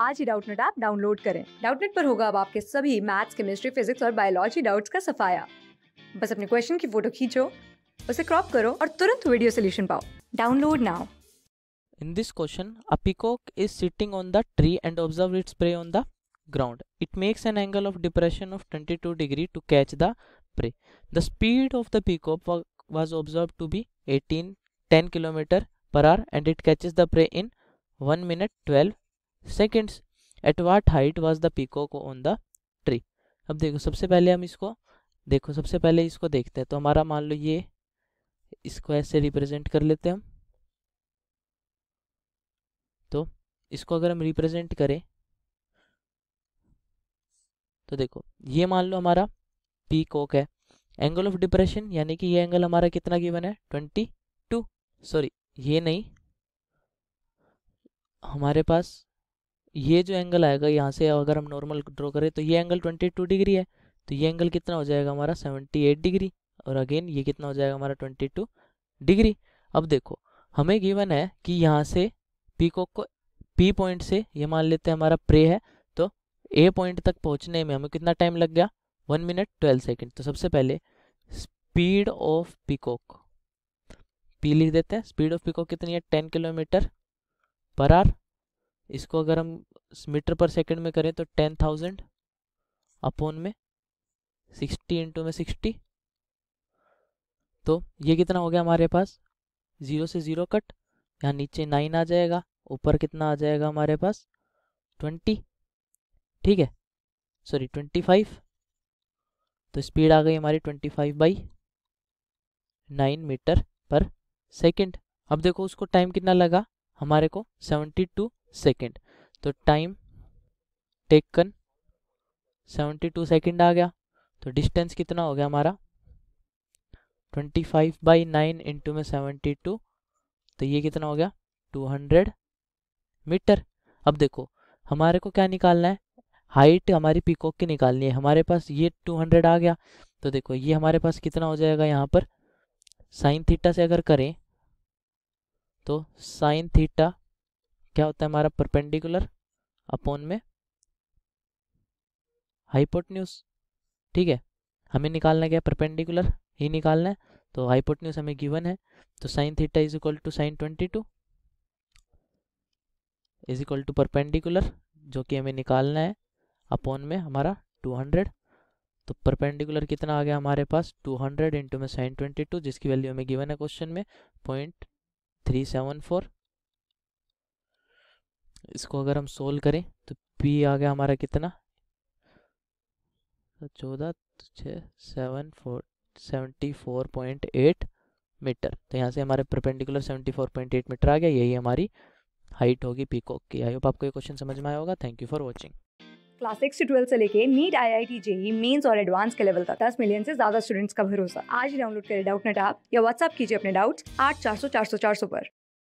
आज ही Doubtnut app download करें डाउटनेट पर होगा अब आपके सभी मैथ्स केमिस्ट्री फिजिक्स और बायोलॉजी डाउट्स का सफाया बस अपने क्वेश्चन की फोटो खींचो उसे क्रॉप करो और तुरंत वीडियो सोल्यूशन पाओ download now in this question a peacock is sitting on the tree and observe its prey on the ground it makes an angle of depression of 22 degree to catch the prey the speed of the peacock was observe to be 18 10 kilometre per hour and it catches the prey in 1 minute 12 seconds at what height was the peacock on the tree अब देखो सबसे पहले हम इसको देखो सबसे पहले इसको देखते हैं तो हमारा मान लो ये इसको ऐसे रिप्रेजेंट कर लेते हैं हम तो इसको अगर हम रिप्रेजेंट करें तो देखो ये मान लो हमारा पी कोक है एंगल ऑफ डिप्रेशन यानी कि ये एंगल हमारा कितना गिवन है ट्वेंटी टू सॉरी ये नहीं हमारे पास ये जो एंगल आएगा यहाँ से अगर हम नॉर्मल ड्रॉ करें तो ये एंगल 22 डिग्री है तो ये एंगल कितना हो जाएगा हमारा 78 डिग्री और अगेन ये कितना हो जाएगा हमारा 22 डिग्री अब देखो हमें गिवन है कि यहाँ से पीकॉक को पी पॉइंट से ये मान लेते हैं हमारा प्रे है तो ए पॉइंट तक पहुँचने में हमें कितना टाइम लग गया वन मिनट ट्वेल्व सेकेंड तो सबसे पहले स्पीड ऑफ पीकॉक पी लिख देते हैं स्पीड ऑफ पीकॉक कितनी है टेन किलोमीटर पर आर इसको अगर हम मीटर पर सेकंड में करें तो टेन थाउजेंड अपोन में सिक्सटी इंटू में सिक्सटी तो ये कितना हो गया हमारे पास ज़ीरो से ज़ीरो कट यहाँ नीचे नाइन आ जाएगा ऊपर कितना आ जाएगा हमारे पास ट्वेंटी ठीक है सॉरी ट्वेंटी फाइव तो स्पीड आ गई हमारी twenty five by nine metre per second अब देखो उसको टाइम कितना लगा हमारे को सेवेंटी टू सेकेंड तो time taken seventy two second आ गया तो डिस्टेंस कितना हो गया हमारा twenty five by nine into में सेवेंटी टू तो ये कितना हो गया टू हंड्रेड मीटर अब देखो हमारे को क्या निकालना है हाइट हमारी पीकॉक की निकालनी है हमारे पास ये टू हंड्रेड आ गया तो देखो ये हमारे पास कितना हो जाएगा यहाँ पर साइन थीटा से अगर करें तो साइन थीटा क्या होता है हमारा परपेंडिकुलर अपोन में हाइपोटन्यूस ठीक है हमें निकालना क्या परपेंडिकुलर ही निकालना है तो हाइपोटन्यूस हमें गिवन है तो sine theta is equal to sine twenty two is equal to perpendicular जो कि हमें निकालना है अपोन में हमारा टू हंड्रेड तो परपेंडिकुलर कितना आ गया हमारे पास टू हंड्रेड इंटू में साइन ट्वेंटी टू जिसकी वैल्यू हमें गिवन है क्वेश्चन में पॉइंट थ्री सेवन फोर इसको अगर हम सोल्व करें तो पी आ गया हमारा कितना तो चौदह छः seven four seventy four point eight metre तो यहाँ से हमारे perpendicular seventy four point eight metre आ गया यही हमारी हाइट होगी पीकॉक की आई होप आपको ये क्वेश्चन समझ में आया होगा thank you for watching class six से ट्वेल्व से लेके NEET I I T JEE mains और एडवांस के लेवल तक दस मिलियन से ज्यादा स्टूडेंट्स का भरोसा आज डाउनलोड करें डाउट नेट आप या व्हाट्सअप कीजिए अपने डाउट्स आठ चार सौ चार सौ चार सौ पर